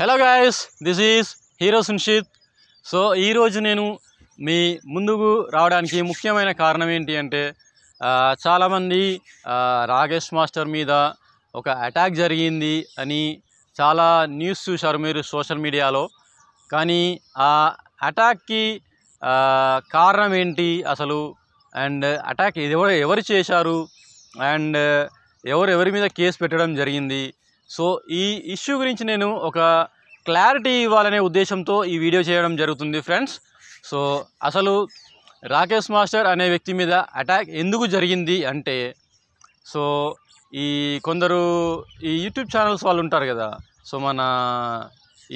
hello guys this is hero Sunshith so ఈరోజు నేను మీ ముందుకు రావడానికి ముఖ్యమైన కారణం ఏంటి అంటే చాలామంది రాకేష్ మాస్టర్ మీద ఒక అటాక్ జరిగింది అని చాలా న్యూస్ చూశారు మీరు సోషల్ మీడియాలో కానీ ఆ అటాక్కి కారణం ఏంటి అసలు అండ్ అటాక్ ఎవరు ఎవరు చేశారు అండ్ ఎవరు ఎవరి మీద కేసు పెట్టడం జరిగింది సో ఈ ఇష్యూ గురించి నేను ఒక క్లారిటీ ఇవ్వాలనే ఉద్దేశంతో ఈ వీడియో చేయడం జరుగుతుంది ఫ్రెండ్స్ సో అసలు రాకేష్ మాస్టర్ అనే వ్యక్తి మీద అటాక్ ఎందుకు జరిగింది అంటే సో ఈ కొందరు ఈ యూట్యూబ్ ఛానల్స్ వాళ్ళు ఉంటారు కదా సో మన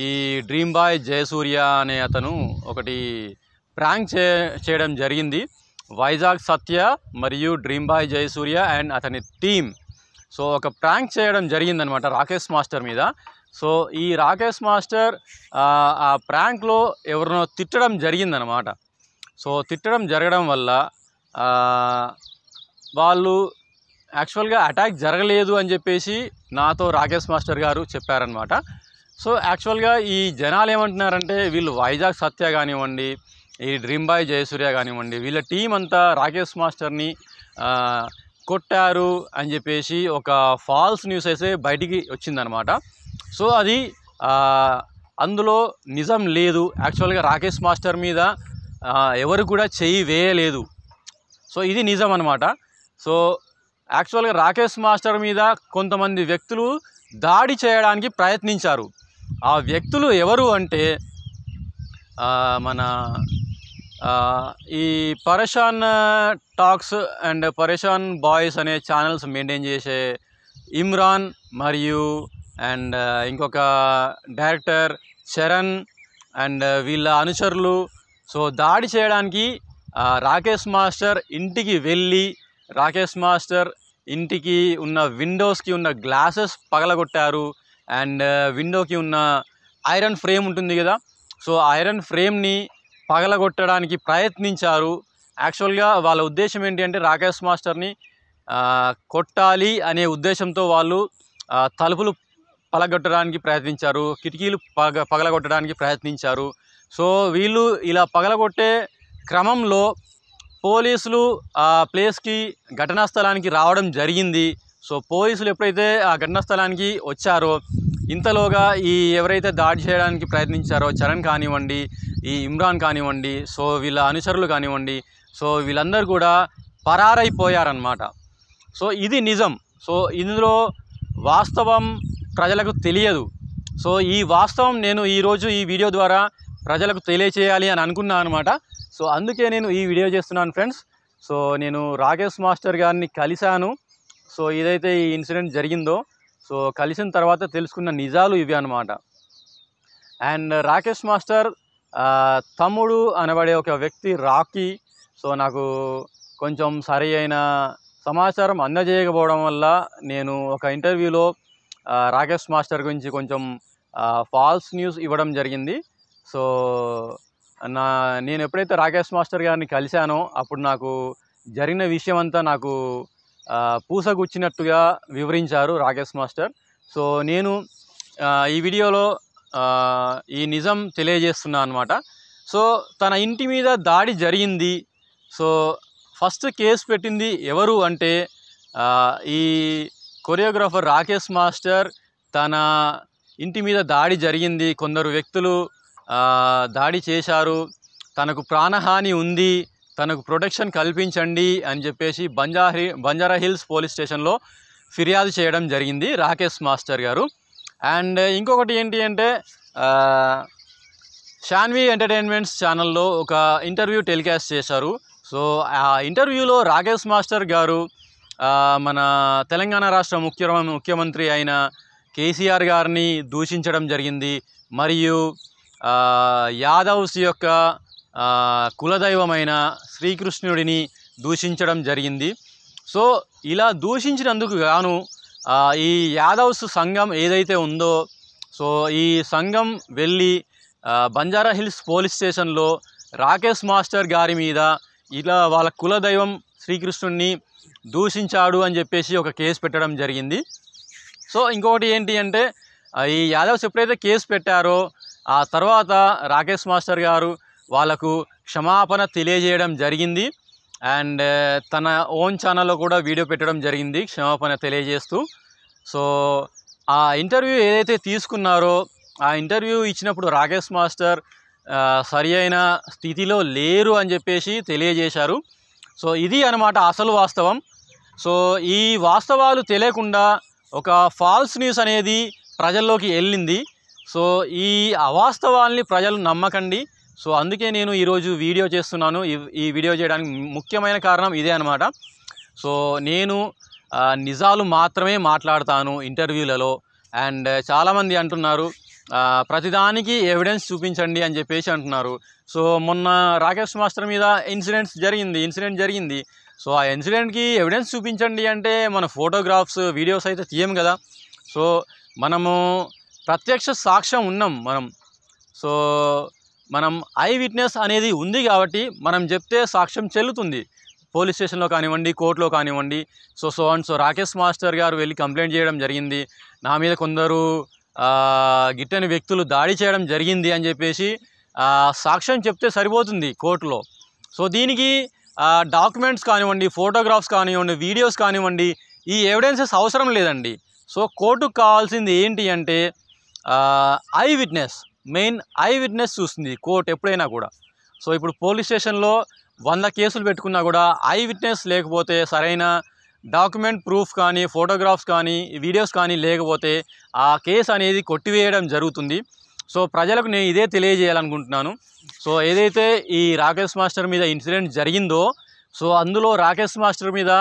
ఈ డ్రీమ్ బాయ్ జయసూర్య అనే అతను ఒకటి ప్రాంక్ చే చేయడం జరిగింది వైజాగ్ సత్య మరియు డ్రీమ్ బాయ్ జయసూర్య అండ్ అతని టీమ్ సో ఒక ప్రాంక్ చేయడం జరిగిందనమాట రాకేష్ మాస్టర్ మీద సో ఈ రాకేష్ మాస్టర్ ఆ ప్రాంక్లో ఎవరినో తిట్టడం జరిగిందనమాట సో తిట్టడం జరగడం వల్ల వాళ్ళు యాక్చువల్గా అటాక్ జరగలేదు అని చెప్పేసి నాతో రాకేష్ మాస్టర్ గారు చెప్పారనమాట సో యాక్చువల్గా ఈ జనాలు ఏమంటున్నారంటే వీళ్ళు వైజాగ్ సత్య కానివ్వండి ఈ డ్రీమ్ బాయ్ జయసూర్య కానివ్వండి వీళ్ళ టీం అంతా రాకేష్ మాస్టర్ని కొట్టారు అని చెప్పేసి ఒక ఫాల్స్ న్యూస్ అయితే బయటికి వచ్చిందనమాట సో అది అందులో నిజం లేదు యాక్చువల్గా రాకేష్ మాస్టర్ మీద ఎవరు కూడా చేయి వేయలేదు సో ఇది నిజం అనమాట సో యాక్చువల్గా రాకేష్ మాస్టర్ మీద కొంతమంది వ్యక్తులు దాడి చేయడానికి ప్రయత్నించారు ఆ వ్యక్తులు ఎవరు అంటే మన ఈ Pareshan talks and Pareshan boys అనే ఛానల్స్ మెయింటైన్ చేసే ఇమ్రాన్ మరియు అండ్ ఇంకొక డైరెక్టర్ చరణ్ అండ్ వీళ్ళ అనుచరులు సో దాడి చేయడానికి రాకేష్ మాస్టర్ ఇంటికి వెళ్ళి రాకేష్ మాస్టర్ ఇంటికి ఉన్న విండోస్కి ఉన్న గ్లాసెస్ పగలగొట్టారు అండ్ విండోకి ఉన్న ఐరన్ ఫ్రేమ్ ఉంటుంది కదా సో ఐరన్ ఫ్రేమ్ని పగలగొట్టడానికి ప్రయత్నించారు యాక్చువల్గా వాళ్ళ ఉద్దేశం ఏంటి అంటే రాకేష్ మాస్టర్ని కొట్టాలి అనే ఉద్దేశంతో వాళ్ళు తలుపులు పలగొట్టడానికి ప్రయత్నించారు కిటికీలు పగ పగలగొట్టడానికి ప్రయత్నించారు సో వీళ్ళు ఇలా పగలగొట్టే క్రమంలో పోలీసులు ఆ ప్లేస్కి ఘటనా స్థలానికి రావడం జరిగింది సో పోలీసులు ఎప్పుడైతే ఆ ఘటనా స్థలానికి వచ్చారో ఇంతలోగా ఈ ఎవరైతే దాడి చేయడానికి ప్రయత్నించారో చరణ్ కానివ్వండి ఈ ఇమ్రాన్ కానివ్వండి సో వీళ్ళ అనుచరులు కానివ్వండి సో వీళ్ళందరూ కూడా పరారైపోయారనమాట సో ఇది నిజం సో ఇందులో వాస్తవం ప్రజలకు తెలియదు సో ఈ వాస్తవం నేను ఈరోజు ఈ వీడియో ద్వారా ప్రజలకు తెలియచేయాలి అని అనుకున్నాను అనమాట సో అందుకే నేను ఈ వీడియో చేస్తున్నాను ఫ్రెండ్స్ సో నేను రాకేష్ మాస్టర్ గారిని కలిశాను సో ఇదైతే ఈ ఇన్సిడెంట్ జరిగిందో సో కలిసిన తర్వాత తెలుసుకున్న నిజాలు ఇవి అనమాట అండ్ uh, రాకేష్ మాస్టర్ తమ్ముడు అనబడే ఒక వ్యక్తి రాకీ సో నాకు కొంచెం సరి అయిన సమాచారం అందజేయకపోవడం వల్ల నేను ఒక ఇంటర్వ్యూలో రాకేష్ మాస్టర్ గురించి కొంచెం ఫాల్స్ న్యూస్ ఇవ్వడం జరిగింది సో నా నేను ఎప్పుడైతే రాకేష్ మాస్టర్ గారిని కలిశానో అప్పుడు నాకు జరిగిన విషయం అంతా నాకు పూసగుచ్చినట్టుగా వివరించారు రాకేష్ మాస్టర్ సో నేను ఈ వీడియోలో ఈ నిజం తెలియజేస్తున్నా అనమాట సో తన ఇంటి మీద దాడి జరిగింది సో ఫస్ట్ కేసు పెట్టింది ఎవరు అంటే ఈ కొరియోగ్రాఫర్ రాకేష్ మాస్టర్ తన ఇంటి మీద దాడి జరిగింది కొందరు వ్యక్తులు దాడి చేశారు తనకు ప్రాణహాని ఉంది తనకు ప్రొటెక్షన్ కల్పించండి అని చెప్పేసి బంజారీ బంజారా హిల్స్ పోలీస్ స్టేషన్లో ఫిర్యాదు చేయడం జరిగింది రాకేష్ మాస్టర్ గారు అండ్ ఇంకొకటి ఏంటి అంటే షాన్వి ఎంటర్టైన్మెంట్స్ ఛానల్లో ఒక ఇంటర్వ్యూ టెలికాస్ట్ చేశారు సో ఆ ఇంటర్వ్యూలో రాకేష్ మాస్టర్ గారు మన తెలంగాణ రాష్ట్ర ముఖ్య ముఖ్యమంత్రి అయిన కేసీఆర్ గారిని దూషించడం జరిగింది మరియు యాదవ్స్ యొక్క కులదైవమైన శ్రీకృష్ణుడిని దూషించడం జరిగింది సో ఇలా దూషించినందుకు గాను ఈ యాదవ్స్ సంఘం ఏదైతే ఉందో సో ఈ సంఘం వెళ్ళి బంజారా హిల్స్ పోలీస్ స్టేషన్లో రాకేష్ మాస్టర్ గారి మీద ఇలా వాళ్ళ కులదైవం శ్రీకృష్ణుడిని దూషించాడు అని చెప్పేసి ఒక కేసు పెట్టడం జరిగింది సో ఇంకొకటి ఏంటి అంటే ఈ యాదవ్స్ ఎప్పుడైతే కేసు పెట్టారో ఆ తర్వాత రాకేష్ మాస్టర్ గారు వాళ్ళకు క్షమాపణ తెలియజేయడం జరిగింది అండ్ తన ఓన్ ఛానల్లో కూడా వీడియో పెట్టడం జరిగింది క్షమాపణ తెలియజేస్తూ సో ఆ ఇంటర్వ్యూ ఏదైతే తీసుకున్నారో ఆ ఇంటర్వ్యూ ఇచ్చినప్పుడు రాకేష్ మాస్టర్ సరి అయిన స్థితిలో లేరు అని చెప్పేసి తెలియజేశారు సో ఇది అనమాట అసలు వాస్తవం సో ఈ వాస్తవాలు తెలియకుండా ఒక ఫాల్స్ న్యూస్ అనేది ప్రజల్లోకి వెళ్ళింది సో ఈ అవాస్తవాల్ని ప్రజలు నమ్మకండి సో అందుకే నేను ఈరోజు వీడియో చేస్తున్నాను ఈ వీడియో చేయడానికి ముఖ్యమైన కారణం ఇదే అనమాట సో నేను నిజాలు మాత్రమే మాట్లాడతాను ఇంటర్వ్యూలలో అండ్ చాలామంది అంటున్నారు ప్రతిదానికి ఎవిడెన్స్ చూపించండి అని చెప్పేసి అంటున్నారు సో మొన్న రాకేష్ మాస్టర్ మీద ఇన్సిడెంట్స్ జరిగింది ఇన్సిడెంట్ జరిగింది సో ఆ ఇన్సిడెంట్కి ఎవిడెన్స్ చూపించండి అంటే మన ఫోటోగ్రాఫ్స్ వీడియోస్ అయితే తీయం కదా సో మనము ప్రత్యక్ష సాక్ష్యం ఉన్నాం మనం సో మనం ఐ విట్నెస్ అనేది ఉంది కాబట్టి మనం చెప్తే సాక్ష్యం చెల్లుతుంది పోలీస్ స్టేషన్లో కానివ్వండి కోర్టులో కానివ్వండి so so and so Rakesh master గారు వెళ్ళి కంప్లైంట్ చేయడం జరిగింది నా మీద కొందరు గిట్టని వ్యక్తులు దాడి చేయడం జరిగింది అని చెప్పేసి సాక్ష్యం చెప్తే సరిపోతుంది కోర్టులో సో దీనికి డాక్యుమెంట్స్ కానివ్వండి ఫోటోగ్రాఫ్స్ కానివ్వండి వీడియోస్ కానివ్వండి ఈ ఎవిడెన్సెస్ అవసరం లేదండి సో కోర్టుకు కావాల్సింది ఏంటి అంటే eye witness main eye witness చూస్తుంది కోర్టు ఎప్పుడైనా కూడా సో ఇప్పుడు పోలీస్ స్టేషన్లో వంద కేసులు పెట్టుకున్నా కూడా ఐ విట్నెస్ లేకపోతే సరైన డాక్యుమెంట్ ప్రూఫ్ కానీ ఫోటోగ్రాఫ్స్ కానీ వీడియోస్ కానీ లేకపోతే ఆ కేసు అనేది కొట్టివేయడం జరుగుతుంది సో ప్రజలకు నేను ఇదే తెలియజేయాలనుకుంటున్నాను సో ఏదైతే ఈ రాకేష్ మాస్టర్ మీద ఇన్సిడెంట్ జరిగిందో సో అందులో రాకేష్ మాస్టర్ మీద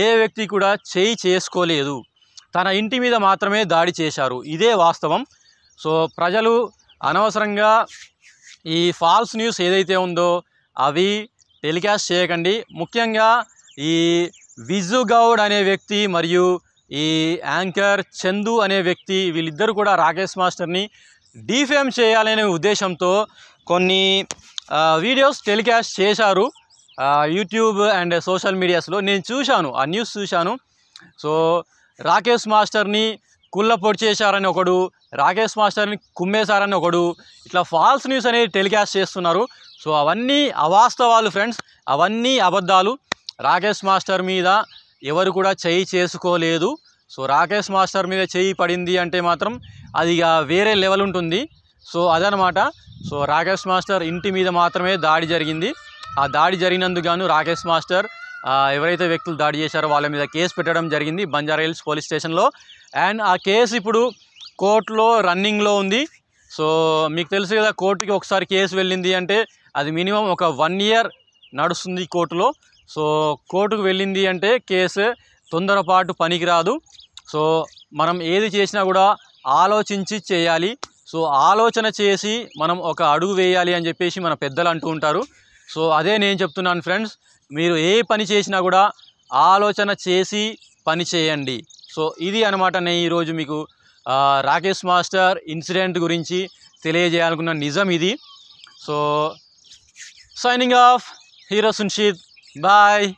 ఏ వ్యక్తి కూడా చేయి చేసుకోలేదు తన ఇంటి మీద మాత్రమే దాడి చేశారు ఇదే వాస్తవం సో ప్రజలు అనవసరంగా ఈ ఫాల్స్ న్యూస్ ఏదైతే ఉందో అవి టెలికాస్ట్ చేయకండి ముఖ్యంగా ఈ విజు గౌడ్ అనే వ్యక్తి మరియు ఈ యాంకర్ చందు అనే వ్యక్తి వీళ్ళిద్దరు కూడా రాకేష్ మాస్టర్ని డీఫేమ్ చేయాలనే ఉద్దేశంతో కొన్ని వీడియోస్ టెలికాస్ట్ చేశారు యూట్యూబ్ అండ్ సోషల్ మీడియాస్లో నేను చూశాను ఆ న్యూస్ చూశాను సో రాకేష్ మాస్టర్ని కుళ్ళ పొడి చేశారని ఒకడు రాకేష్ మాస్టర్ని కుమ్మేశారని ఒకడు ఇట్లా ఫాల్స్ న్యూస్ అనేది టెలికాస్ట్ చేస్తున్నారు సో అవన్నీ అవాస్తవాలు ఫ్రెండ్స్ అవన్నీ అబద్ధాలు రాకేష్ మాస్టర్ మీద ఎవరు కూడా చేయి చేసుకోలేదు సో రాకేష్ మాస్టర్ మీద చేయి పడింది అంటే మాత్రం అది వేరే లెవెల్ ఉంటుంది సో అదనమాట సో రాకేష్ మాస్టర్ ఇంటి మీద మాత్రమే దాడి జరిగింది ఆ దాడి జరిగినందుకు గాను రాకేష్ మాస్టర్ ఎవరైతే వ్యక్తులు దాడి చేశారో వాళ్ళ మీద కేసు పెట్టడం జరిగింది బంజారా హిల్స్ పోలీస్ స్టేషన్లో అండ్ ఆ కేసు ఇప్పుడు కోర్టులో రన్నింగ్లో ఉంది సో మీకు తెలుసు కదా కోర్టుకి ఒకసారి కేసు వెళ్ళింది అంటే అది మినిమం ఒక వన్ ఇయర్ నడుస్తుంది కోర్టులో సో కోర్టుకు వెళ్ళింది అంటే కేసు తొందరపాటు పనికిరాదు సో మనం ఏది చేసినా కూడా ఆలోచించి చేయాలి సో ఆలోచన చేసి మనం ఒక అడుగు వేయాలి అని చెప్పేసి మన పెద్దలు అంటూ ఉంటారు సో అదే నేను చెప్తున్నాను ఫ్రెండ్స్ మీరు ఏ పని చేసినా కూడా ఆలోచన చేసి పని చేయండి సో ఇది అనమాట నేను ఈరోజు మీకు రాకేష్ మాస్టర్ ఇన్సిడెంట్ గురించి తెలియజేయాలనుకున్న నిజం ఇది so signing off hero Sunshith bye